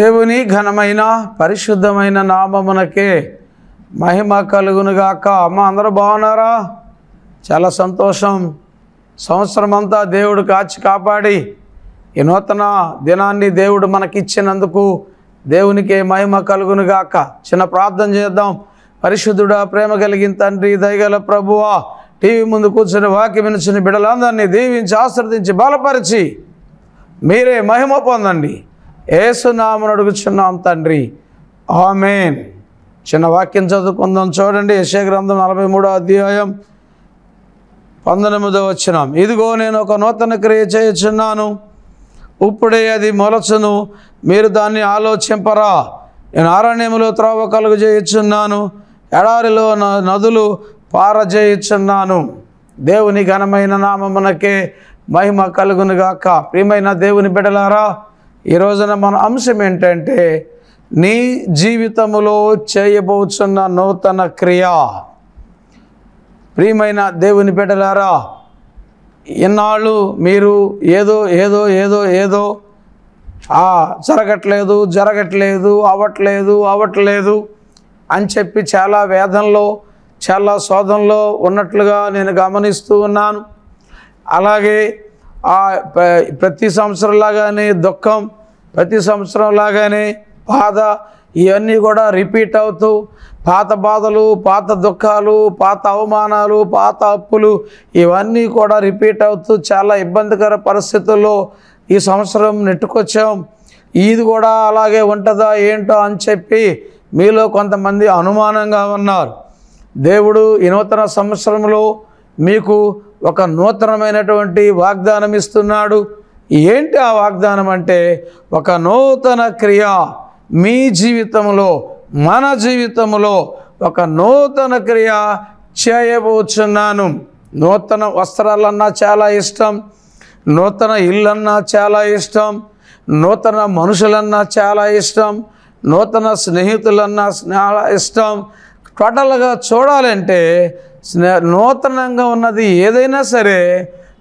దేవుని ఘనమైన పరిశుద్ధమైన నామమునకే మహిమ కలుగునుగాక అమ్మ అందరూ బాగున్నారా చాలా సంతోషం సంవత్సరం అంతా దేవుడు కాచి కాపాడి ఈ నూతన దినాన్ని దేవుడు మనకిచ్చినందుకు దేవునికి మహిమ కలుగునుగాక చిన్న ప్రార్థన చేద్దాం పరిశుద్ధుడా ప్రేమ కలిగిన తండ్రి దయగల ప్రభువా టీవీ ముందు కూర్చుని వాకి వినిచిన బిడలందరినీ దీవించి ఆశ్రదించి బలపరిచి మీరే మహిమ పొందండి ఏసునామను అడుగుచున్నాం తండ్రి ఆమెన్ చిన్న వాక్యం చదువుకుందాం చూడండి యశే గ్రంథం నలభై మూడో అధ్యాయం పంతొమ్మిదో వచ్చినాం ఇదిగో నేను ఒక నూతన క్రియ చేయుచున్నాను ఇప్పుడే అది మొలచును మీరు దాన్ని ఆలోచింపరా నేను అరణ్యములో త్రోవ కలుగు చేయుచున్నాను ఎడారిలో నదులు పారజేయుచున్నాను దేవుని ఘనమైన నామమునకే మహిమ కలుగునుగాక ప్రియమైన దేవుని బిడలారా ఈ రోజున మన అంశం ఏంటంటే నీ జీవితంలో చేయబోతున్న నూతన క్రియ ప్రియమైన దేవుని బిడ్డలారా ఇన్నాళ్ళు మీరు ఏదో ఏదో ఏదో ఏదో జరగట్లేదు జరగట్లేదు అవట్లేదు అవట్లేదు అని చెప్పి చాలా వేదంలో చాలా శోధంలో ఉన్నట్లుగా నేను గమనిస్తూ ఉన్నాను అలాగే ప్రతి సంవత్సరం లాగానే దుఃఖం ప్రతి సంవత్సరం లాగానే బాధ ఇవన్నీ కూడా రిపీట్ అవుతూ పాత బాధలు పాత దుఃఖాలు పాత అవమానాలు పాత అప్పులు ఇవన్నీ కూడా రిపీట్ అవుతూ చాలా ఇబ్బందికర పరిస్థితుల్లో ఈ సంవత్సరం నెట్టుకొచ్చాం ఇది కూడా అలాగే ఉంటుందా ఏంటో అని చెప్పి మీలో కొంతమంది అనుమానంగా ఉన్నారు దేవుడు ఈ నూతన సంవత్సరంలో మీకు ఒక నూతనమైనటువంటి వాగ్దానం ఇస్తున్నాడు ఏంటి ఆ వాగ్దానం అంటే ఒక నూతన క్రియ మీ జీవితంలో మన జీవితంలో ఒక నూతన క్రియ చేయబోచున్నాను నూతన వస్త్రాలన్నా చాలా ఇష్టం నూతన ఇళ్ళన్నా చాలా ఇష్టం నూతన మనుషులన్నా చాలా ఇష్టం నూతన స్నేహితులన్నా చాలా ఇష్టం టోటల్గా చూడాలంటే నూతనంగా ఉన్నది ఏదైనా సరే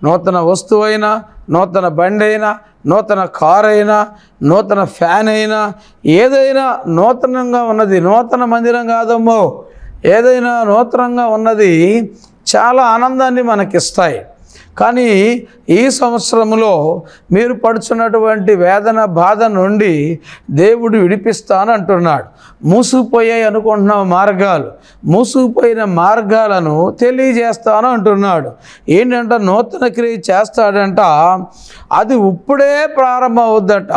నూతన వస్తువు అయినా నూతన బండి అయినా నూతన కార్ అయినా నూతన ఫ్యాన్ అయినా ఏదైనా నూతనంగా ఉన్నది నూతన మందిరం కాదమ్మో ఏదైనా నూతనంగా ఉన్నది చాలా ఆనందాన్ని మనకిస్తాయి కానీ ఈ సంవత్సరంలో మీరు పడుచున్నటువంటి వేదన బాధ నుండి దేవుడు విడిపిస్తాను అంటున్నాడు మూసుకుపోయాయి అనుకుంటున్న మార్గాలు మూసుకుపోయిన మార్గాలను తెలియజేస్తాను అంటున్నాడు ఏంటంటే నూతన క్రియ చేస్తాడంట అది ఇప్పుడే ప్రారంభం అవుద్దట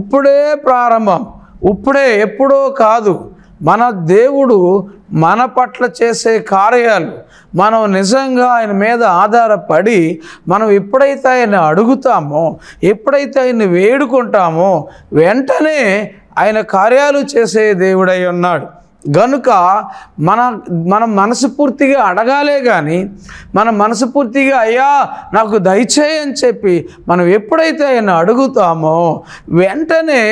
ఇప్పుడే ప్రారంభం ఇప్పుడే ఎప్పుడో కాదు మన దేవుడు మన పట్ల చేసే కార్యాలు మనం నిజంగా ఆయన మీద ఆధారపడి మనం ఎప్పుడైతే ఆయన అడుగుతామో ఎప్పుడైతే ఆయన వేడుకుంటామో వెంటనే ఆయన కార్యాలు చేసే దేవుడై ఉన్నాడు గనుక మన మనం మనస్ఫూర్తిగా అడగాలే కానీ మన మనస్ఫూర్తిగా అయ్యా నాకు దయచేయని చెప్పి మనం ఎప్పుడైతే ఆయన అడుగుతామో వెంటనే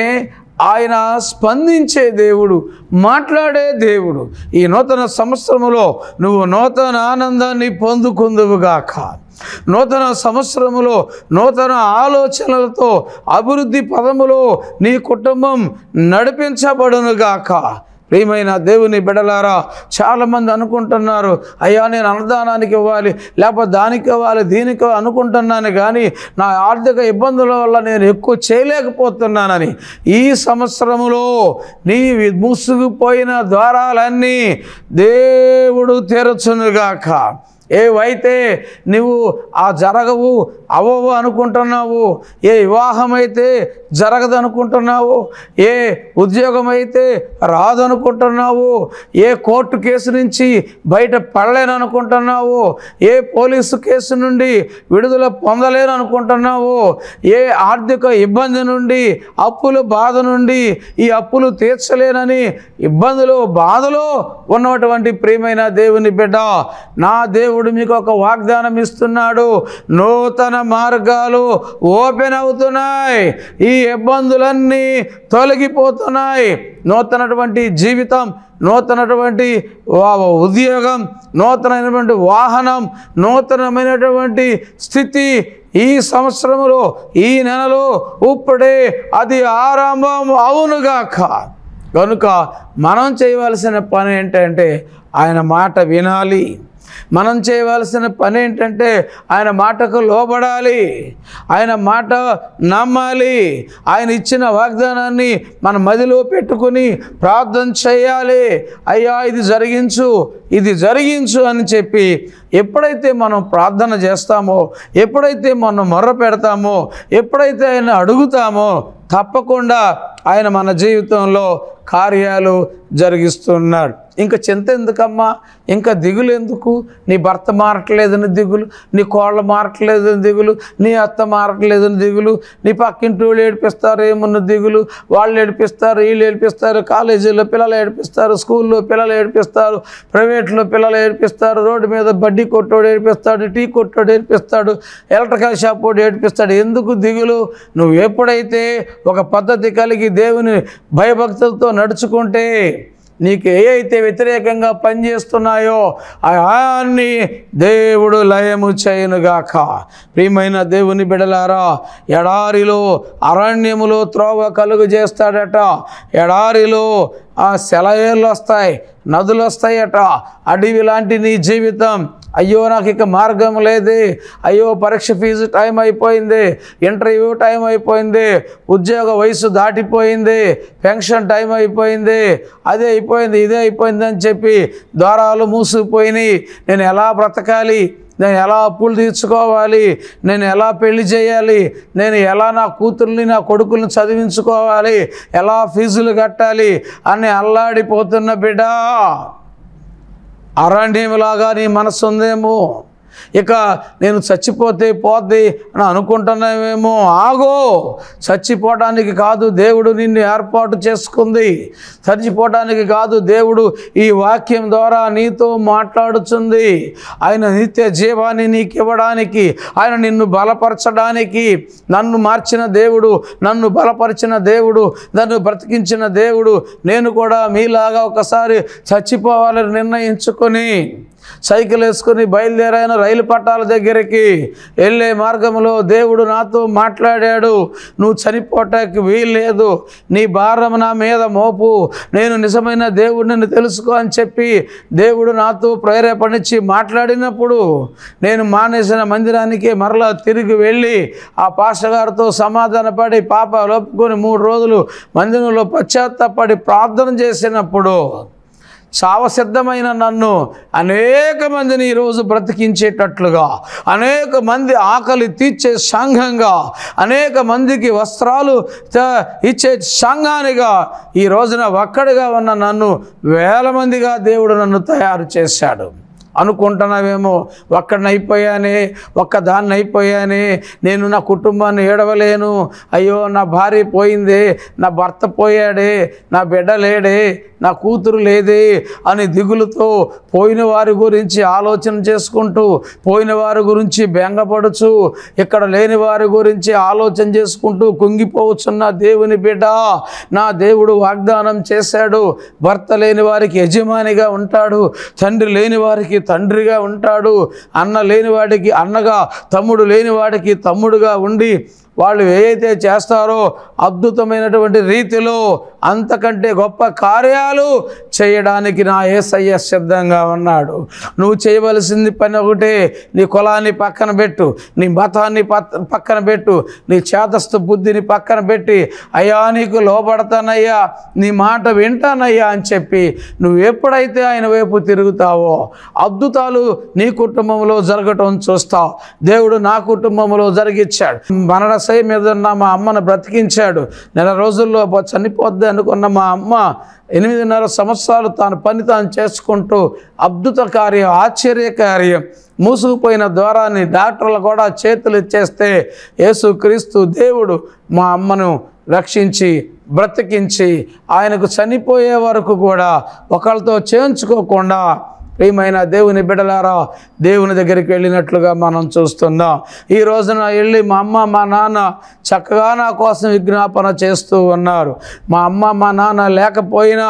ఆయన స్పందించే దేవుడు మాట్లాడే దేవుడు ఈ నూతన సంవత్సరములో నువ్వు నూతన ఆనందాన్ని పొందుకుందువుగాక నూతన సంవత్సరములో నూతన ఆలోచనలతో అభివృద్ధి పదములో నీ కుటుంబం నడిపించబడునుగాక ప్రియమైన దేవుని బిడలారా చాలామంది అనుకుంటున్నారు అయ్యా నేను అన్నదానానికి ఇవ్వాలి లేకపోతే దానికి ఇవ్వాలి దీనికి అనుకుంటున్నాను కానీ నా ఆర్థిక ఇబ్బందుల వల్ల నేను ఎక్కువ చేయలేకపోతున్నానని ఈ సంవత్సరములో నీ మూసుకుపోయిన ద్వారాలన్నీ దేవుడు తెరచునుగాక ఏవైతే నువ్వు ఆ జరగవు అవవు అనుకుంటున్నావు ఏ వివాహమైతే జరగదు అనుకుంటున్నావు ఏ ఉద్యోగం అయితే రాదనుకుంటున్నావు ఏ కోర్టు కేసు నుంచి బయట పడలేను అనుకుంటున్నావు ఏ పోలీసు కేసు నుండి విడుదల పొందలేననుకుంటున్నావు ఏ ఆర్థిక ఇబ్బంది నుండి అప్పుల బాధ నుండి ఈ అప్పులు తీర్చలేనని ఇబ్బందులు బాధలో ఉన్నటువంటి ప్రియమైన దేవుని బిడ్డ నా దేవు దేవుడు మీకు ఒక వాగ్దానం ఇస్తున్నాడు నూతన మార్గాలు ఓపెన్ అవుతున్నాయి ఈ ఇబ్బందులన్నీ తొలగిపోతున్నాయి నూతనటువంటి జీవితం నూతనటువంటి ఉద్యోగం నూతనమైనటువంటి వాహనం నూతనమైనటువంటి స్థితి ఈ సంవత్సరంలో ఈ నెలలో ఇప్పుడే అది ఆరంభం అవునుగాక కనుక మనం చేయవలసిన పని ఏంటంటే ఆయన మాట వినాలి మనం చేయవలసిన పని ఏంటంటే ఆయన మాటకు లోబడాలి ఆయన మాట నమ్మాలి ఆయన ఇచ్చిన వాగ్దానాన్ని మన మదిలో పెట్టుకుని ప్రార్థన చేయాలి అయ్యా ఇది జరిగించు ఇది జరిగించు అని చెప్పి ఎప్పుడైతే మనం ప్రార్థన చేస్తామో ఎప్పుడైతే మనం మొర్ర పెడతామో ఎప్పుడైతే ఆయన అడుగుతామో తప్పకుండా ఆయన మన జీవితంలో కార్యాలు జరిగిస్తున్నాడు ఇంకా చింత ఎందుకమ్మా ఇంకా దిగులు ఎందుకు నీ భర్త మారట్లేదని దిగులు నీ కోళ్ళ మారట్లేదని దిగులు నీ అత్త మారట్లేదని దిగులు నీ పక్కింటి వాళ్ళు ఏడిపిస్తారు ఏమన్న దిగులు వాళ్ళు ఏడిపిస్తారు వీళ్ళు ఏడిపిస్తారు కాలేజీలో పిల్లలు ఏడిపిస్తారు స్కూల్లో పిల్లలు ఏడిపిస్తారు ప్రైవేట్లో పిల్లలు ఏడిపిస్తారు రోడ్డు మీద బడ్డీ కొట్టోడు ఏడిపిస్తాడు టీ కొట్టోడు ఏడిపిస్తాడు ఎలక్ట్రికల్ షాప్ వాడు ఏడిపిస్తాడు ఎందుకు దిగులు నువ్వు ఎప్పుడైతే ఒక పద్ధతి కలిగి దేవుని భయభక్తులతో నడుచుకుంటే నీకు ఏ అయితే వ్యతిరేకంగా పనిచేస్తున్నాయో అన్ని దేవుడు లయము చేయనుగాక ప్రియమైన దేవుని బిడలారా ఎడారిలో అరణ్యములో త్రోవ కలుగు చేస్తాడట ఎడారిలో సెలయేళ్ళు వస్తాయి నదులు వస్తాయట అడవి లాంటి నీ జీవితం అయ్యో నాకు ఇక మార్గం లేదు అయ్యో పరీక్ష ఫీజు టైం అయిపోయింది ఇంటర్వ్యూ టైం అయిపోయింది ఉద్యోగ వయసు దాటిపోయింది పెన్షన్ టైం అయిపోయింది అదే అయిపోయింది ఇదే అయిపోయింది అని చెప్పి ద్వారాలు మూసుకుపోయినాయి నేను ఎలా బ్రతకాలి నేను ఎలా అప్పులు తీర్చుకోవాలి నేను ఎలా పెళ్లి చేయాలి నేను ఎలా నా కూతుర్ని నా కొడుకుల్ని చదివించుకోవాలి ఎలా ఫీజులు కట్టాలి అని అల్లాడిపోతున్న బిడ్డ అరణ్యంలాగా నీ మనస్సు ఉందేమో ఇక నేను చచ్చిపోతే పోతే అని అనుకుంటున్నామేమో ఆగో చచ్చిపోవడానికి కాదు దేవుడు నిన్ను ఏర్పాటు చేసుకుంది చచ్చిపోవడానికి కాదు దేవుడు ఈ వాక్యం ద్వారా నీతో మాట్లాడుతుంది ఆయన నిత్య జీవాన్ని నీకు ఇవ్వడానికి ఆయన నిన్ను బలపరచడానికి నన్ను మార్చిన దేవుడు నన్ను బలపరిచిన దేవుడు నన్ను బ్రతికించిన దేవుడు నేను కూడా మీలాగా ఒకసారి చచ్చిపోవాలని నిర్ణయించుకొని సైకిల్ వేసుకుని బయలుదేరాను రైలు పట్టాల దగ్గరికి వెళ్ళే మార్గంలో దేవుడు నాతో మాట్లాడాడు నువ్వు చనిపోటానికి వీల్లేదు నీ భారం నా మీద మోపు నేను నిజమైన దేవుడిని తెలుసుకో అని చెప్పి దేవుడు నాతో ప్రేరేపణించి మాట్లాడినప్పుడు నేను మానేసిన మందిరానికి మరలా తిరిగి వెళ్ళి ఆ పాషగారితో సమాధానపడి పాప లోపుకొని మూడు రోజులు మందిరంలో పశ్చాత్తపడి ప్రార్థన చేసినప్పుడు సావసిద్ధమైన నన్ను అనేక మందిని ఈరోజు బ్రతికించేటట్లుగా అనేక మంది ఆకలి తీర్చే సంఘంగా అనేక మందికి వస్త్రాలు ఇచ్చే సంఘానిగా ఈ రోజున ఒక్కడిగా ఉన్న నన్ను వేల మందిగా దేవుడు నన్ను తయారు చేశాడు అనుకుంటున్నావేమో ఒక్కడిని అయిపోయానే ఒక్కదాన్ని అయిపోయానే నేను నా కుటుంబాన్ని ఏడవలేను అయ్యో నా భార్య పోయిందే నా భర్త పోయాడే నా బిడ్డ లేడే నా కూతురు లేదే అని దిగులుతో పోయిన వారి గురించి ఆలోచన చేసుకుంటూ పోయిన వారి గురించి బెంగపడచ్చు ఇక్కడ లేని వారి గురించి ఆలోచన చేసుకుంటూ కుంగిపోవచ్చున్న దేవుని బిడ్డ నా దేవుడు వాగ్దానం చేశాడు భర్త లేని వారికి యజమానిగా ఉంటాడు తండ్రి లేని వారికి తండ్రిగా ఉంటాడు అన్న లేనివాడికి అన్నగా తమ్ముడు లేనివాడికి తమ్ముడుగా ఉండి వాళ్ళు ఏదైతే చేస్తారో అద్భుతమైనటువంటి రీతిలో అంతకంటే గొప్ప కార్యాలు చేయడానికి నా ఏసయ్య సిద్ధంగా ఉన్నాడు నువ్వు చేయవలసింది పని ఒకటే నీ కులాన్ని పక్కన పెట్టు నీ మతాన్ని పక్కన పెట్టు నీ చేతస్థ బుద్ధిని పక్కన పెట్టి అయ్యా నీకు లోబడతానయ్యా నీ మాట వింటానయ్యా అని చెప్పి నువ్వు ఎప్పుడైతే ఆయన వైపు తిరుగుతావో అద్భుతాలు నీ కుటుంబంలో జరగటం చూస్తావు దేవుడు నా కుటుంబంలో జరిగించాడు మనరసై మీద ఉన్న మా అమ్మను బ్రతికించాడు నెల రోజుల్లో చనిపోద్ది అనుకున్న మా అమ్మ ఎనిమిదిన్నర సంవత్సరాలు తాను పని తాను చేసుకుంటూ అద్భుత కార్యం ఆశ్చర్య కార్యం మూసుకుపోయిన ద్వారాన్ని డాక్టర్లు కూడా చేతులు ఇచ్చేస్తే యేసుక్రీస్తు దేవుడు మా అమ్మను రక్షించి బ్రతికించి ఆయనకు చనిపోయే వరకు కూడా ఒకళ్ళతో చేయించుకోకుండా ప్రియమైన దేవుని బిడలారా దేవుని దగ్గరికి వెళ్ళినట్లుగా మనం చూస్తున్నాం ఈ రోజున వెళ్ళి మా అమ్మ మా నాన్న చక్కగా నా కోసం విజ్ఞాపన చేస్తూ ఉన్నారు మా అమ్మ మా నాన్న లేకపోయినా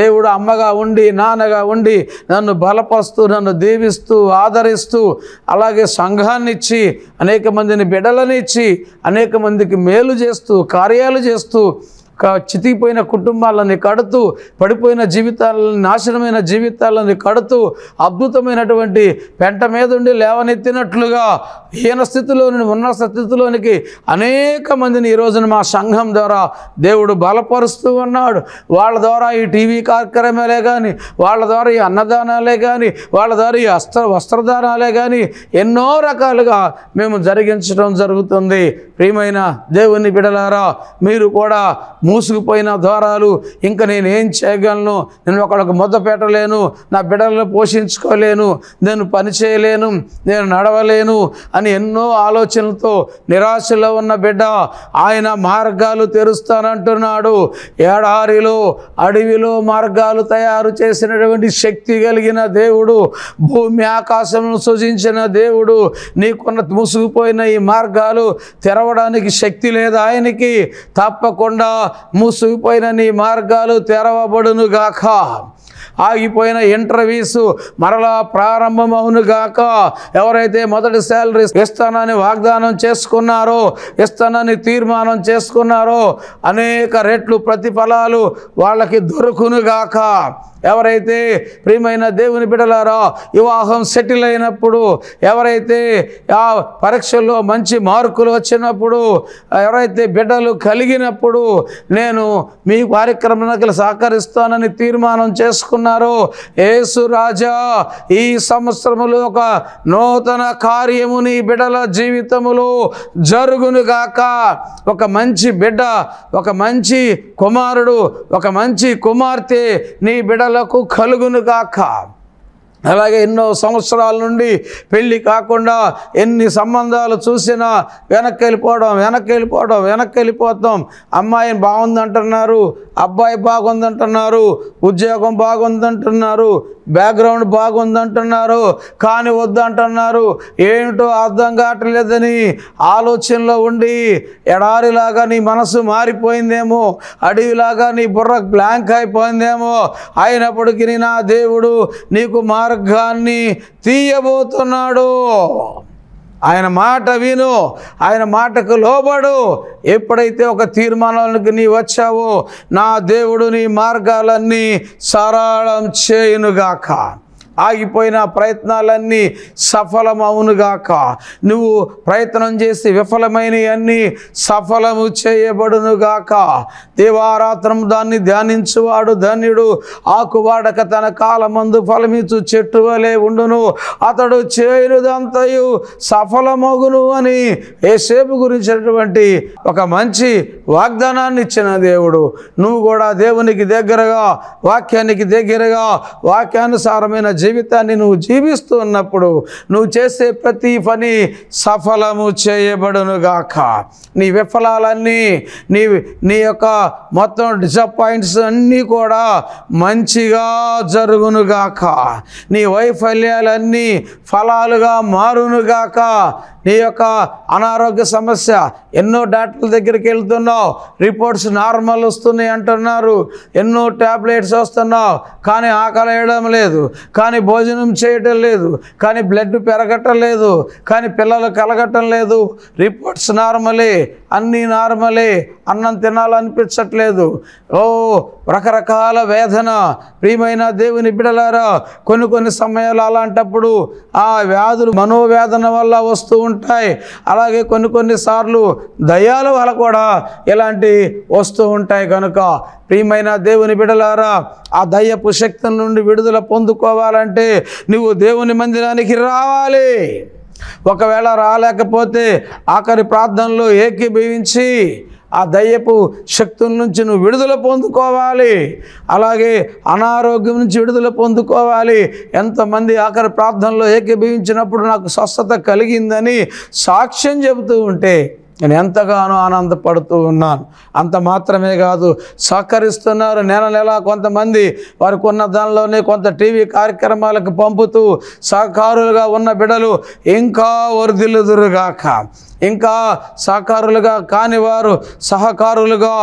దేవుడు అమ్మగా ఉండి నాన్నగా ఉండి నన్ను బలపరుస్తూ నన్ను దీవిస్తూ ఆదరిస్తూ అలాగే సంఘాన్ని ఇచ్చి అనేక మందిని బిడలనిచ్చి అనేక మందికి మేలు చేస్తూ కార్యాలు చేస్తూ చితికిపోయిన కుటుంబాలని కడుతూ పడిపోయిన జీవితాలను నాశనమైన జీవితాలని కడుతూ అద్భుతమైనటువంటి పెంట మీద ఉండి లేవనెత్తినట్లుగా హీన స్థితిలో ఉన్న స్థితిలోనికి అనేక మందిని ఈ రోజున మా సంఘం ద్వారా దేవుడు బలపరుస్తూ ఉన్నాడు వాళ్ళ ద్వారా ఈ టీవీ కార్యక్రమాలే కానీ వాళ్ళ ద్వారా ఈ అన్నదానాలే కానీ వాళ్ళ ద్వారా ఈ అస్త్ర వస్త్రదానాలే కానీ ఎన్నో రకాలుగా మేము జరిగించడం జరుగుతుంది ప్రియమైన దేవుని బిడలారా మీరు కూడా మూసుకుపోయిన ద్వారాలు ఇంకా నేనేం చేయగలను నేను ఒకళ్ళకి ముద్ద పెట్టలేను నా బిడ్డలను పోషించుకోలేను నేను పని చేయలేను నేను నడవలేను అని ఎన్నో ఆలోచనలతో నిరాశలో ఉన్న బిడ్డ ఆయన మార్గాలు తెరుస్తానంటున్నాడు ఏడారిలో అడవిలో మార్గాలు తయారు చేసినటువంటి శక్తి కలిగిన దేవుడు భూమి ఆకాశం సృజించిన దేవుడు నీకున్న మూసుకుపోయిన ఈ మార్గాలు తెరవడానికి శక్తి లేదు ఆయనకి తప్పకుండా ముసుగుపోయిన నీ మార్గాలు తెరవబడునుగాక ఆగిపోయిన ఇంటర్వ్యూస్ మరలా ప్రారంభమవునుగాక ఎవరైతే మొదటి శాలరీ ఇస్తానని వాగ్దానం చేసుకున్నారో ఇస్తానని తీర్మానం చేసుకున్నారో అనేక రెట్లు ప్రతిఫలాలు వాళ్ళకి దొరుకునుగాక ఎవరైతే ప్రియమైన దేవుని బిడలారో వివాహం సెటిల్ అయినప్పుడు ఎవరైతే ఆ పరీక్షల్లో మంచి మార్కులు వచ్చినప్పుడు ఎవరైతే బిడ్డలు కలిగినప్పుడు నేను మీ కార్యక్రమానికి సహకరిస్తానని తీర్మానం చేసుకున్నారో యేసు రాజా ఈ సంవత్సరములో ఒక నూతన కార్యము నీ బిడ్డల జరుగును జరుగునుగాక ఒక మంచి బిడ్డ ఒక మంచి కుమారుడు ఒక మంచి కుమార్తె నీ బిడ్డ వాళ్లకు కలుగును కాక అలాగే ఎన్నో సంవత్సరాల నుండి పెళ్ళి కాకుండా ఎన్ని సంబంధాలు చూసినా వెనక్కి వెళ్ళిపోవడం వెనక్కి వెళ్ళిపోవడం వెనక్కి వెళ్ళిపోతాం అమ్మాయిని బాగుందంటున్నారు అబ్బాయి బాగుందంటున్నారు ఉద్యోగం బాగుందంటున్నారు బ్యాక్గ్రౌండ్ బాగుందంటున్నారు కానీ వద్దంటున్నారు ఏమిటో అర్థం కావట్లేదని ఆలోచనలో ఉండి ఎడారిలాగా నీ మనసు మారిపోయిందేమో అడవిలాగా నీ బుర్ర బ్లాంక్ అయిపోయిందేమో అయినప్పటికీ నా దేవుడు నీకు మార్గాన్ని తీయబోతున్నాడు ఆయన మాట విను ఆయన మాటకు లోబడు ఎప్పుడైతే ఒక తీర్మానానికి నీ వచ్చావో నా దేవుడు నీ మార్గాలన్నీ సరళం చేయునుగాక ఆగిపోయిన ప్రయత్నాలన్నీ సఫలమవునుగాక నువ్వు ప్రయత్నం చేసి విఫలమైన అన్నీ సఫలము చేయబడునుగాక దేవారాత్రం దాన్ని ధ్యానించువాడు ధన్యుడు ఆకువాడక తన కాలమందు ఫలమిచ్చు చెట్టు వలె ఉండును అతడు చేయనుదంతయు సఫలమగును అని ఏసేపు గురించినటువంటి ఒక మంచి వాగ్దానాన్ని ఇచ్చిన దేవుడు నువ్వు కూడా దేవునికి దగ్గరగా వాక్యానికి దగ్గరగా వాక్యానుసారమైన జీవితాన్ని నువ్వు జీవిస్తూ ఉన్నప్పుడు నువ్వు చేసే ప్రతి పని సఫలము చేయబడునుగాక నీ విఫలాలన్నీ నీ నీ యొక్క మొత్తం డిసప్పాయింట్స్ అన్నీ కూడా మంచిగా జరుగునుగాక నీ వైఫల్యాలన్నీ ఫలాలుగా మారునుగాక నీ యొక్క అనారోగ్య సమస్య ఎన్నో డాక్టర్ల దగ్గరికి వెళ్తున్నావు రిపోర్ట్స్ నార్మల్ వస్తున్నాయి అంటున్నారు ఎన్నో ట్యాబ్లెట్స్ వస్తున్నావు కానీ ఆకలి వేయడం లేదు కానీ భోజనం చేయటం లేదు కానీ బ్లడ్ పెరగటం లేదు కానీ పిల్లలు కలగటం లేదు రిపోర్ట్స్ నార్మలే అన్నీ నార్మలే అన్నం తినాలనిపించట్లేదు ఓ రకరకాల వేదన ప్రియమైన దేవుని బిడలారా కొన్ని కొన్ని సమయాలు అలాంటప్పుడు ఆ వ్యాధులు మనోవేదన వల్ల వస్తూ ఉంటాయి అలాగే కొన్ని కొన్ని సార్లు దయాల వల్ల కూడా ఇలాంటి వస్తూ ఉంటాయి కనుక ప్రియమైన దేవుని బిడలారా ఆ దయ్యపు శక్తుల నుండి విడుదల పొందుకోవాలంటే నువ్వు దేవుని మందిరానికి రావాలి ఒకవేళ రాలేకపోతే ఆఖరి ప్రార్థనలో ఏకీభవించి ఆ దయ్యపు శక్తుల నుంచి నువ్వు విడుదల పొందుకోవాలి అలాగే అనారోగ్యం నుంచి విడుదల పొందుకోవాలి ఎంతమంది ఆఖరి ప్రార్థనలో ఏకీభవించినప్పుడు నాకు స్వస్థత కలిగిందని సాక్ష్యం చెబుతూ ఉంటే నేను ఎంతగానో ఆనందపడుతూ ఉన్నాను అంత మాత్రమే కాదు సహకరిస్తున్నారు నెల నెల కొంతమంది వారికి ఉన్న దానిలోనే కొంత టీవీ కార్యక్రమాలకు పంపుతూ సహకారులుగా ఉన్న బిడలు ఇంకా వరదిలుదురుగాక ఇంకా సహకారులుగా కాని వారు సహకారులుగా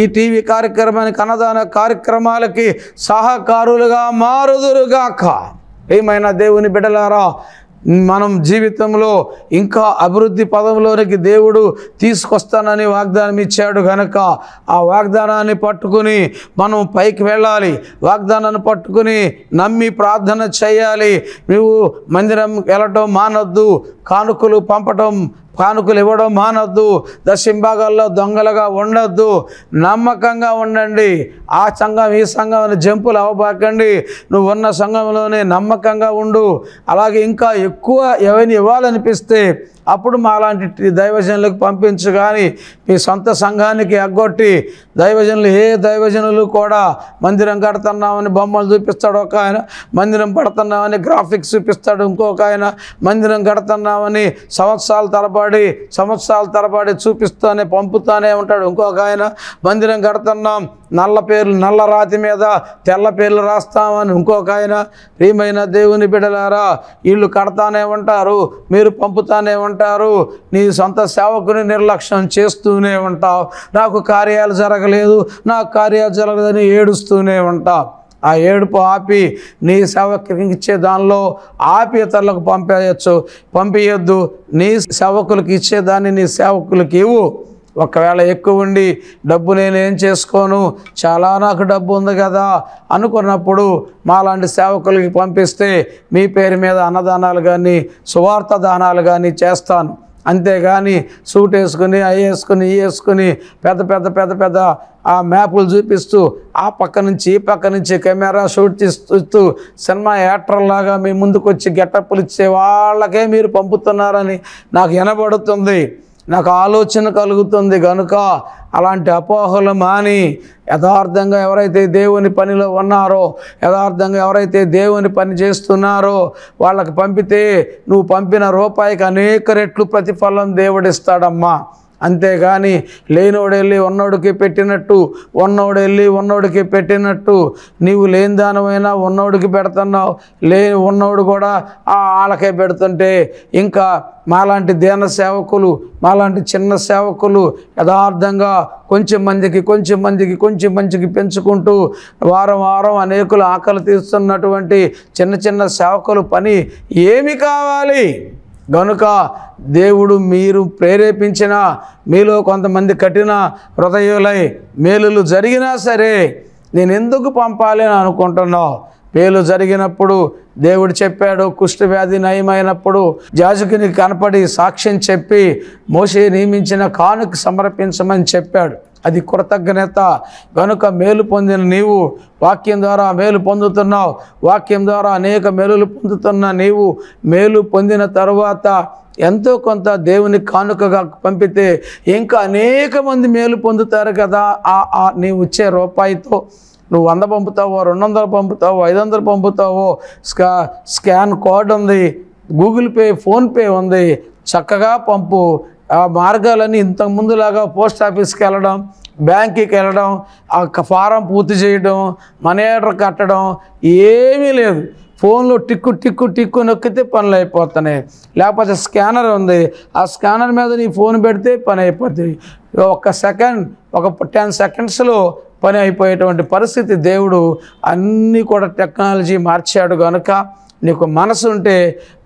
ఈ టీవీ కార్యక్రమానికి అన్నదాన కార్యక్రమాలకి సహకారులుగా మారుదురుగాక ఏమైనా దేవుని బిడలారా మనం జీవితంలో ఇంకా అభివృద్ధి పదంలోనికి దేవుడు తీసుకొస్తానని వాగ్దానం ఇచ్చాడు కనుక ఆ వాగ్దానాన్ని పట్టుకుని మనం పైకి వెళ్ళాలి వాగ్దానాన్ని పట్టుకుని నమ్మి ప్రార్థన చేయాలి నువ్వు మందిరం వెళ్ళటం మానద్దు కానుకలు పంపటం కానుకలు ఇవ్వడం మానద్దు దశింభాగాల్లో దొంగలుగా ఉండద్దు నమ్మకంగా ఉండండి ఆ సంఘం ఈ సంఘం జంపులు అవ్వబాకండి నువ్వు ఉన్న సంఘంలోనే నమ్మకంగా ఉండు అలాగే ఇంకా ఎక్కువ ఎవరిని ఇవ్వాలనిపిస్తే అప్పుడు మాలాంటి దైవజనులకు పంపించు కానీ మీ సొంత సంఘానికి ఎగ్గొట్టి దైవజనులు ఏ దైవజనులు కూడా మందిరం కడుతున్నామని బొమ్మలు చూపిస్తాడు ఒక ఆయన మందిరం పడుతున్నామని గ్రాఫిక్స్ చూపిస్తాడు ఇంకొక ఆయన మందిరం కడుతున్నామని సంవత్సరాల తరబడి సంవత్సరాల తరబడి చూపిస్తూనే పంపుతూనే ఉంటాడు ఇంకొక ఆయన మందిరం కడుతున్నాం నల్ల పేర్లు నల్ల రాతి మీద తెల్ల పేర్లు రాస్తామని ఇంకొక ఆయన ప్రియమైన దేవుని బిడలారా వీళ్ళు కడతానే ఉంటారు మీరు పంపుతానే ఉంటారు నీ సొంత సేవకుని నిర్లక్ష్యం చేస్తూనే ఉంటావు నాకు కార్యాలు జరగలేదు నాకు కార్యాలు జరగదని ఏడుస్తూనే ఉంటా ఆ ఏడుపు ఆపి నీ సేవకులకిచ్చే దానిలో ఆపి ఇతరులకు పంపేయచ్చు పంపించద్దు నీ సేవకులకు ఇచ్చేదాన్ని నీ సేవకులకు ఇవ్వు ఒకవేళ ఎక్కువ ఉండి డబ్బు నేనేం చేసుకోను చాలా నాకు డబ్బు ఉంది కదా అనుకున్నప్పుడు మాలాంటి సేవకులకి పంపిస్తే మీ పేరు మీద అన్నదానాలు కానీ సువార్త దానాలు కానీ చేస్తాను అంతేగాని సూట్ వేసుకుని అవి వేసుకుని ఇవి వేసుకుని పెద్ద పెద్ద పెద్ద పెద్ద ఆ మ్యాప్లు చూపిస్తూ ఆ పక్క నుంచి ఈ పక్క నుంచి కెమెరా షూట్ తీస్తూ సినిమా యాక్టర్లాగా మీ ముందుకు వచ్చి గెటప్పులు ఇచ్చే వాళ్ళకే మీరు పంపుతున్నారని నాకు వినబడుతుంది నాకు ఆలోచన కలుగుతుంది కనుక అలాంటి అపోహలు మాని యథార్థంగా ఎవరైతే దేవుని పనిలో ఉన్నారో యథార్థంగా ఎవరైతే దేవుని పని చేస్తున్నారో వాళ్ళకి పంపితే నువ్వు పంపిన రూపాయికి అనేక రెట్లు ప్రతిఫలం దేవుడిస్తాడమ్మా అంతేగాని లేనోడు వెళ్ళి ఉన్నోడికి పెట్టినట్టు ఉన్నోడు వెళ్ళి ఉన్నోడికి పెట్టినట్టు నీవు లేని దానమైనా ఉన్నోడికి పెడుతున్నావు లే ఉన్నోడు కూడా ఆ వాళ్ళకే పెడుతుంటే ఇంకా మాలాంటి దేన సేవకులు మాలాంటి చిన్న సేవకులు యథార్థంగా కొంచెం మందికి కొంచెం మందికి కొంచెం మందికి పెంచుకుంటూ వారం వారం అనేకులు ఆకలి తీస్తున్నటువంటి చిన్న చిన్న సేవకులు పని ఏమి కావాలి గనుక దేవుడు మీరు ప్రేరేపించిన మీలో కొంతమంది కఠిన హృదయులై మేలులు జరిగినా సరే నేను ఎందుకు పంపాలి అని అనుకుంటున్నావు మేలు జరిగినప్పుడు దేవుడు చెప్పాడు కుష్ఠవ్యాధి నయమైనప్పుడు జాజుకుని కనపడి సాక్ష్యం చెప్పి మోసే నియమించిన కానుక సమర్పించమని చెప్పాడు అది కృతజ్ఞత కనుక మేలు పొందిన నీవు వాక్యం ద్వారా మేలు పొందుతున్నావు వాక్యం ద్వారా అనేక మేలులు పొందుతున్న నీవు మేలు పొందిన తర్వాత ఎంతో కొంత దేవుని కానుకగా పంపితే ఇంకా అనేక మంది మేలు పొందుతారు కదా ఆ నీవు ఇచ్చే రూపాయితో నువ్వు వంద పంపుతావో రెండు వందలు పంపుతావో ఐదు వందలు పంపుతావో స్కా స్కాన్ కోడ్ ఉంది గూగుల్ పే ఫోన్పే ఉంది చక్కగా పంపు ఆ మార్గాలన్నీ ఇంతకు పోస్ట్ ఆఫీస్కి వెళ్ళడం బ్యాంక్కి వెళ్ళడం ఆ ఫారం పూర్తి చేయడం మనీ ఆర్డర్ కట్టడం ఏమీ లేదు ఫోన్లో టిక్కు టిక్కు టిక్కు నొక్కితే పనులు అయిపోతున్నాయి లేకపోతే స్కానర్ ఉంది ఆ స్కానర్ మీద నీ ఫోన్ పెడితే పని అయిపోతుంది ఒక సెకండ్ ఒక టెన్ సెకండ్స్లో పని అయిపోయేటువంటి పరిస్థితి దేవుడు అన్నీ కూడా టెక్నాలజీ మార్చాడు కనుక నీకు మనసు ఉంటే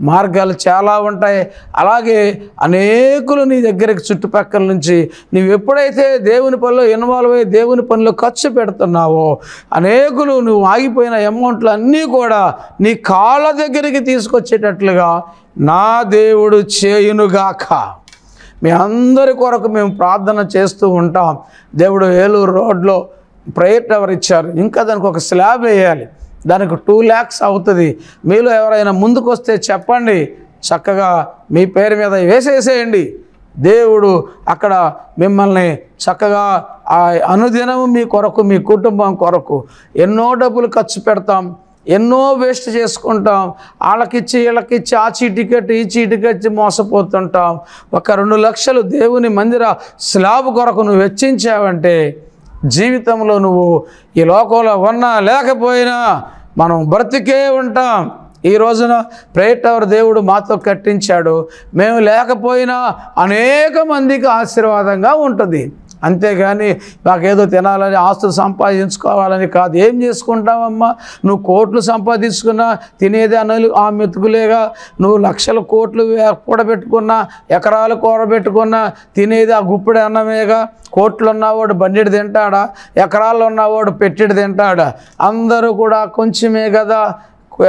మార్గాలు చాలా ఉంటాయి అలాగే అనేకులు నీ దగ్గరికి చుట్టుపక్కల నుంచి నువ్వు ఎప్పుడైతే దేవుని పనిలో ఇన్వాల్వ్ అయ్యి దేవుని పనిలో ఖర్చు పెడుతున్నావో అనేకులు నువ్వు ఆగిపోయిన అమౌంట్లు అన్నీ కూడా నీ కాళ్ళ దగ్గరికి తీసుకొచ్చేటట్లుగా నా దేవుడు చేయునుగాక మీ అందరి కొరకు మేము ప్రార్థన చేస్తూ ఉంటాం దేవుడు ఏలూరు రోడ్లో ప్రయర్ టవర్ ఇచ్చారు ఇంకా దానికి ఒక స్లాబ్ వేయాలి దానికి టూ ల్యాక్స్ అవుతుంది మీలో ఎవరైనా ముందుకు వస్తే చెప్పండి చక్కగా మీ పేరు మీద వేసేసేయండి దేవుడు అక్కడ మిమ్మల్ని చక్కగా ఆ అనుదినము మీ కొరకు మీ కుటుంబం కొరకు ఎన్నో డబ్బులు ఖర్చు పెడతాం ఎన్నో వేస్ట్ చేసుకుంటాం వాళ్ళకిచ్చి వీళ్ళకిచ్చి ఆ చీటికెట్ ఈ చీటికెచ్చి మోసపోతుంటాం ఒక రెండు లక్షలు దేవుని మందిర స్లాబ్ కొరకు నువ్వు వెచ్చించావంటే జీవితంలో నువ్వు ఈ లోకంలో ఉన్నా లేకపోయినా మనం బ్రతికే ఉంటాం ఈ రోజున ప్రేయర్ దేవుడు మాతో కట్టించాడు మేము లేకపోయినా అనేక మందికి ఆశీర్వాదంగా ఉంటుంది అంతేగాని నాకేదో తినాలని ఆస్తులు సంపాదించుకోవాలని కాదు ఏం చేసుకుంటావమ్మా నువ్వు కోట్లు సంపాదించుకున్నా తినేది అనలు ఆ మెతుకులేగా నువ్వు లక్షల కోట్లు కూడబెట్టుకున్నా ఎకరాలు కూడబెట్టుకున్నా తినేది ఆ గుప్పుడు అన్నమేగా కోట్లు ఉన్నవాడు బండిడు తింటాడా ఎకరాలు ఉన్నవాడు పెట్టిడు తింటాడా అందరూ కూడా కొంచెమే కదా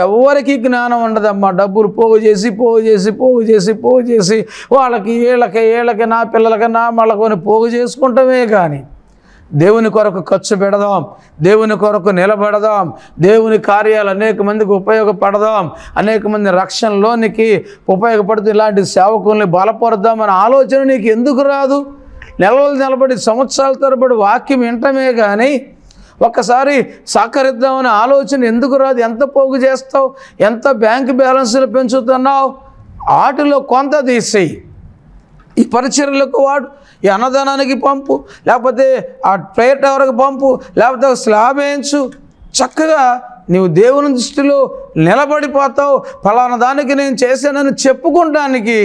ఎవరికి జ్ఞానం ఉండదమ్మా డబ్బులు పోగు చేసి పోగు చేసి పోగు చేసి పోగు చేసి వాళ్ళకి వీళ్ళకి వీళ్ళకి నా పిల్లలకి నా మళ్ళకొని పోగు చేసుకుంటామే కానీ దేవుని కొరకు ఖర్చు పెడదాం దేవుని కొరకు నిలబెడదాం దేవుని కార్యాలు అనేక మందికి ఉపయోగపడదాం అనేక మంది రక్షణలోనికి ఉపయోగపడుతూ ఇలాంటి సేవకుల్ని అనే ఆలోచన నీకు ఎందుకు రాదు నెలలు నిలబడి సంవత్సరాల తరబడి వాక్యం వింటమే కానీ ఒక్కసారి సహకరిద్దామనే ఆలోచన ఎందుకు రాదు ఎంత పోగు చేస్తావు ఎంత బ్యాంక్ బ్యాలెన్స్లు పెంచుతున్నావు వాటిలో కొంత తీసేయి ఈ పరిచర్లకు వాడు ఈ అన్నదానానికి పంపు లేకపోతే ఆ ప్రేయర్ టవర్కి పంపు లేకపోతే స్లాబ్ వేయించు చక్కగా నీవు దేవుని దృష్టిలో నిలబడిపోతావు ఫలానా దానికి నేను చేశానని చెప్పుకోవడానికి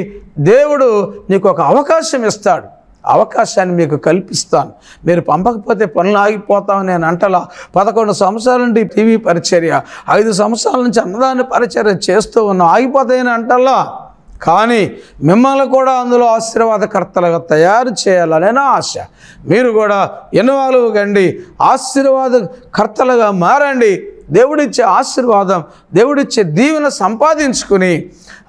దేవుడు నీకు ఒక అవకాశం ఇస్తాడు అవకాశాన్ని మీకు కల్పిస్తాను మీరు పంపకపోతే పనులు ఆగిపోతామని నేను అంటలా పదకొండు సంవత్సరాల నుండి టీవీ పరిచర్య ఐదు సంవత్సరాల నుంచి అన్నదాన్ని పరిచర్య చేస్తూ ఉన్నాం ఆగిపోతాయని అంటలా కానీ మిమ్మల్ని కూడా అందులో ఆశీర్వాదకర్తలుగా తయారు చేయాలనే నా ఆశ మీరు కూడా ఇన్వాల్వ్ కండి ఆశీర్వాదకర్తలుగా మారండి దేవుడిచ్చే ఆశీర్వాదం దేవుడిచ్చే దీవెన సంపాదించుకుని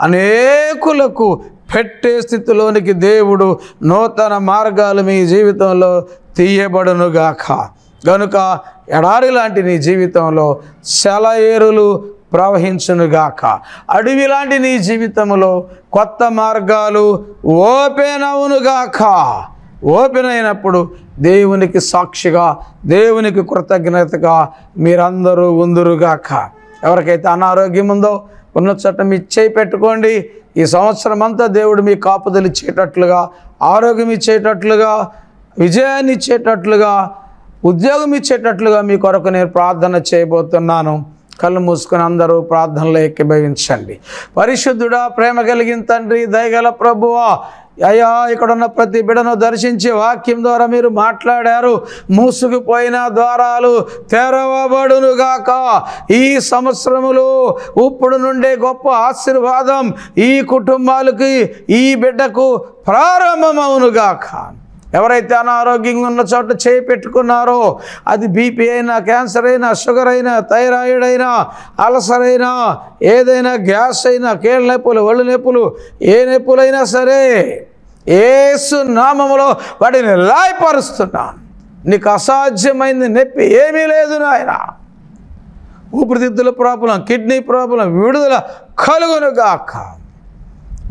అనేకులకు పెట్టే స్థితిలోనికి దేవుడు నూతన మార్గాలు మీ జీవితంలో తీయబడునుగాక గనుక ఎడారి లాంటి నీ జీవితంలో సెలయేరులు ప్రవహించునుగాక అడవి లాంటి నీ జీవితంలో కొత్త మార్గాలు ఓపెన్ అవునుగాక ఓపెన్ అయినప్పుడు దేవునికి సాక్షిగా దేవునికి కృతజ్ఞతగా మీరందరూ ఉందురుగాక ఎవరికైతే అనారోగ్యం ఉందో ఉన్న చోట మీ చేయి పెట్టుకోండి ఈ సంవత్సరం అంతా దేవుడు మీ కాపుదలు ఇచ్చేటట్లుగా ఆరోగ్యం ఇచ్చేటట్లుగా విజయాన్ని ఇచ్చేటట్లుగా ఉద్యోగం ఇచ్చేటట్లుగా మీ కొరకు నేను ప్రార్థన చేయబోతున్నాను కళ్ళు మూసుకుని అందరూ ప్రార్థనలో ఎక్కిభవించండి పరిశుద్ధుడా ప్రేమ కలిగిన తండ్రి దయగల ప్రభువా అయ్యా ఇక్కడున్న ప్రతి బిడను దర్శించి వాక్యం ద్వారా మీరు మాట్లాడారు మూసుకుపోయిన ద్వారాలు తెరవబడునుగాక ఈ సంవత్సరములో ఇప్పుడు నుండే గొప్ప ఆశీర్వాదం ఈ కుటుంబాలకి ఈ బిడ్డకు ప్రారంభమవునుగాక ఎవరైతే అనారోగ్యంగా ఉన్న చోట చేయి పెట్టుకున్నారో అది బీపీ అయినా క్యాన్సర్ అయినా షుగర్ అయినా థైరాయిడ్ అయినా అలసరైనా ఏదైనా గ్యాస్ అయినా కీళ్ళ నొప్పులు ఒళ్ళు నొప్పులు ఏ నొప్పులైనా సరే ఏసు నామములో వాటిని లాయపరుస్తున్నాను నీకు అసాధ్యమైంది నొప్పి ఏమీ లేదు నాయన ఊపిరితిత్తుల ప్రాబ్లం కిడ్నీ ప్రాబ్లం విడుదల కలుగునుగాక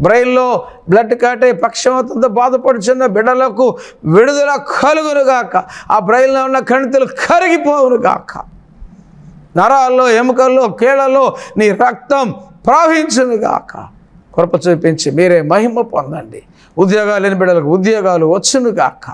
బ్రెయిన్లో బ్లడ్ కాటే పక్షవాతంతో బాధపడుచున్న బిడ్డలకు విడుదల కలుగునుగాక ఆ బ్రెయిన్లో ఉన్న కణితులు కరిగిపోవునుగాక నరాల్లో ఎముకల్లో కీళ్ళలో నీ రక్తం ప్రవహించునుగాక కృప చూపించి మీరే మహిమ పొందండి ఉద్యోగాలు లేని బిడ్డలకు ఉద్యోగాలు వచ్చునుగాక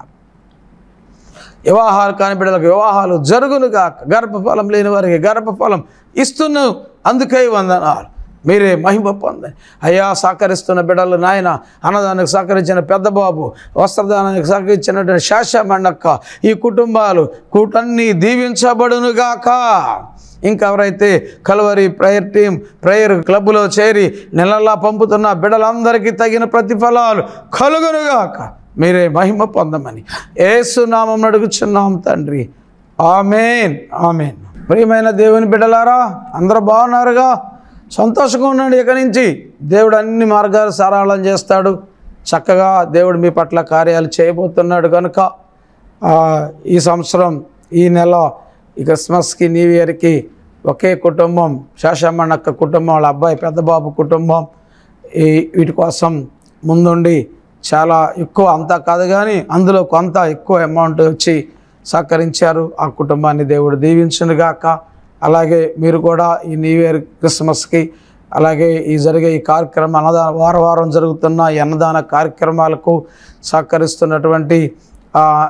వివాహాలు కాని బిడ్డలకు వివాహాలు జరుగునుగాక గర్భఫలం లేని వారికి గర్భఫలం ఇస్తున్నావు అందుకై వందనాలు మీరే మహిమ పొందండి అయ్యా సహకరిస్తున్న బిడ్డలు నాయన అన్నదానికి సహకరించిన పెద్దబాబు వస్త్రదానానికి సహకరించినటువంటి శాషమండక్క ఈ కుటుంబాలు కూటన్నీ దీవించబడునుగాక ఇంకెవరైతే కలవరి ప్రేయర్ టీం ప్రేయర్ క్లబ్లో చేరి నెలలా పంపుతున్న బిడ్డలందరికీ తగిన ప్రతిఫలాలు కలుగునుగాక మీరే మహిమ పొందమని ఏసునామం అడుగుచున్నాం తండ్రి ఆమెన్ ఆమెన్ ప్రియమైన దేవుని బిడ్డలారా అందరూ బాగున్నారుగా సంతోషంగా ఉన్నాడు ఇక నుంచి దేవుడు అన్ని మార్గాలు సరళం చేస్తాడు చక్కగా దేవుడు మీ పట్ల కార్యాలు చేయబోతున్నాడు కనుక ఈ సంవత్సరం ఈ నెల ఈ క్రిస్మస్కి న్యూ ఇయర్కి ఒకే కుటుంబం అక్క కుటుంబం వాళ్ళ అబ్బాయి పెద్దబాబు కుటుంబం ఈ వీటి కోసం ముందుండి చాలా ఎక్కువ అంతా కాదు కానీ అందులో కొంత ఎక్కువ అమౌంట్ వచ్చి సహకరించారు ఆ కుటుంబాన్ని దేవుడు దీవించునుగాక అలాగే మీరు కూడా ఈ న్యూ ఇయర్ క్రిస్మస్కి అలాగే ఈ జరిగే ఈ కార్యక్రమం అన్నదాన వారం వారం జరుగుతున్న ఈ అన్నదాన కార్యక్రమాలకు సహకరిస్తున్నటువంటి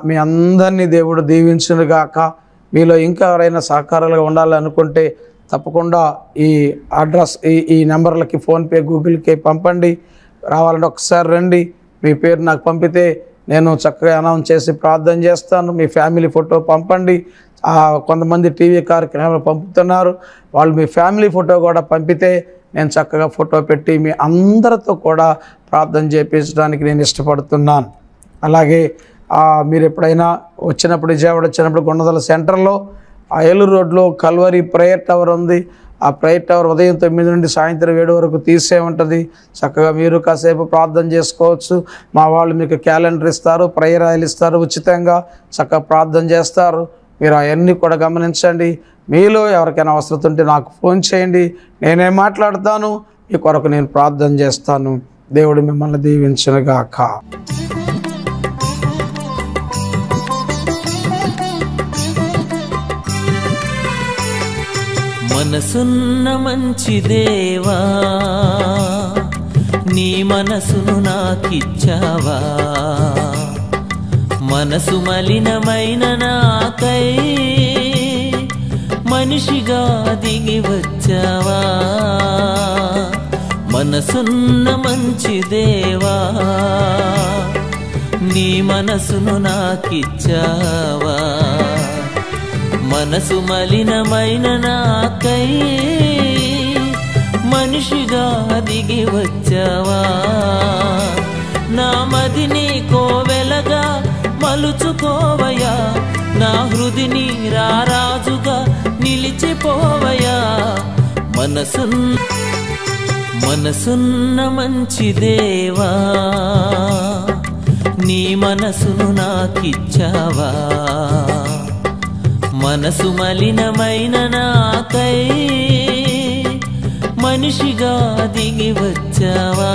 మీ అందరినీ దేవుడు దీవించునుగాక మీలో ఇంకా ఎవరైనా సహకారాలుగా ఉండాలనుకుంటే తప్పకుండా ఈ అడ్రస్ ఈ ఈ నెంబర్లకి ఫోన్పే గూగుల్కి పంపండి రావాలంటే ఒకసారి రండి మీ పేరు నాకు పంపితే నేను చక్కగా అనౌన్స్ చేసి ప్రార్థన చేస్తాను మీ ఫ్యామిలీ ఫోటో పంపండి కొంతమంది టీవీ కార్యక్రమాలు పంపుతున్నారు వాళ్ళు మీ ఫ్యామిలీ ఫోటో కూడా పంపితే నేను చక్కగా ఫోటో పెట్టి మీ అందరితో కూడా ప్రార్థన చేయించడానికి నేను ఇష్టపడుతున్నాను అలాగే మీరు ఎప్పుడైనా వచ్చినప్పుడు విజయవాడ వచ్చినప్పుడు గుండదల సెంటర్లో ఏలూరు రోడ్లో కల్వరి ప్రేయర్ టవర్ ఉంది ఆ ప్రేయర్ టవర్ ఉదయం తొమ్మిది నుండి సాయంత్రం ఏడు వరకు తీసే ఉంటుంది చక్కగా మీరు కాసేపు ప్రార్థన చేసుకోవచ్చు మా వాళ్ళు మీకు క్యాలెండర్ ఇస్తారు ప్రేయర్ ఆయిల్ ఇస్తారు ఉచితంగా చక్కగా ప్రార్థన చేస్తారు మీరు అవన్నీ కూడా గమనించండి మీలో ఎవరికైనా అవసరం ఉంటే నాకు ఫోన్ చేయండి నేనేం మాట్లాడతాను మీ కొరకు నేను ప్రార్థన చేస్తాను దేవుడు మిమ్మల్ని దీవించనుగాక మనసున్న మంచి దేవా నీ మనసును నాకిచ్చావా మనసు మలినమైన నాకై మనిషిగా దిగి వచ్చావా మనసున్న మంచి దేవా నీ మనసును నాకిచ్చావా మనసు మలినమైన నాకై మనిషిగా దిగి వచ్చావా నా మది నీ కోవే మలుచుకోవయా నా హృదిని రారాజుగా నిలిచిపోవయా మనసు మనసున్న మంచి దేవా నీ మనసును నాకిచ్చావా మనసు మలినమైన నాకై మనిషిగా దిగి వచ్చావా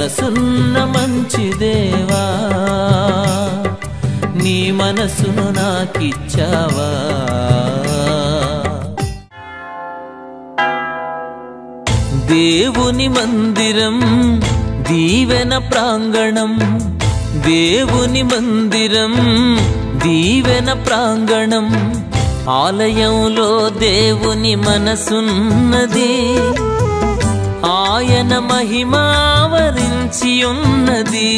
మనసున్న మంచి దేవా నీ మనసును నాకిచ్చావా దేవుని మందిరం దీవెన ప్రాంగణం దేవుని మందిరం దీవెన ప్రాంగణం ఆలయంలో దేవుని మనసున్నది ఆయన మహిమావరించి ఉన్నది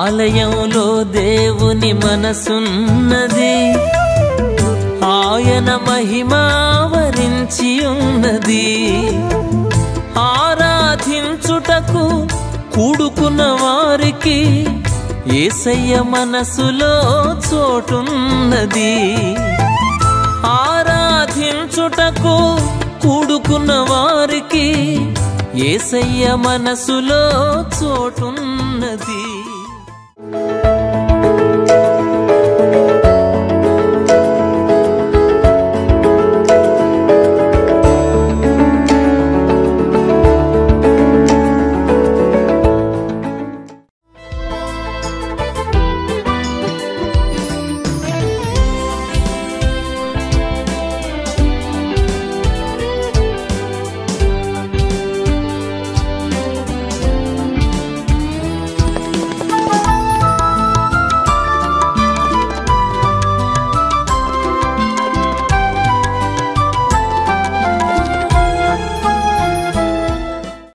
ఆలయంలో దేవుని మనసున్నది ఆయన మహిమావరించి ఉన్నది ఆరాధించుటకు కూడుకున్న వారికి ఏసయ్య మనసులో చోటున్నది ఆరాధించుటకు కూడుకున్న వారికి ఏసయ్య మనసులో చోటున్నది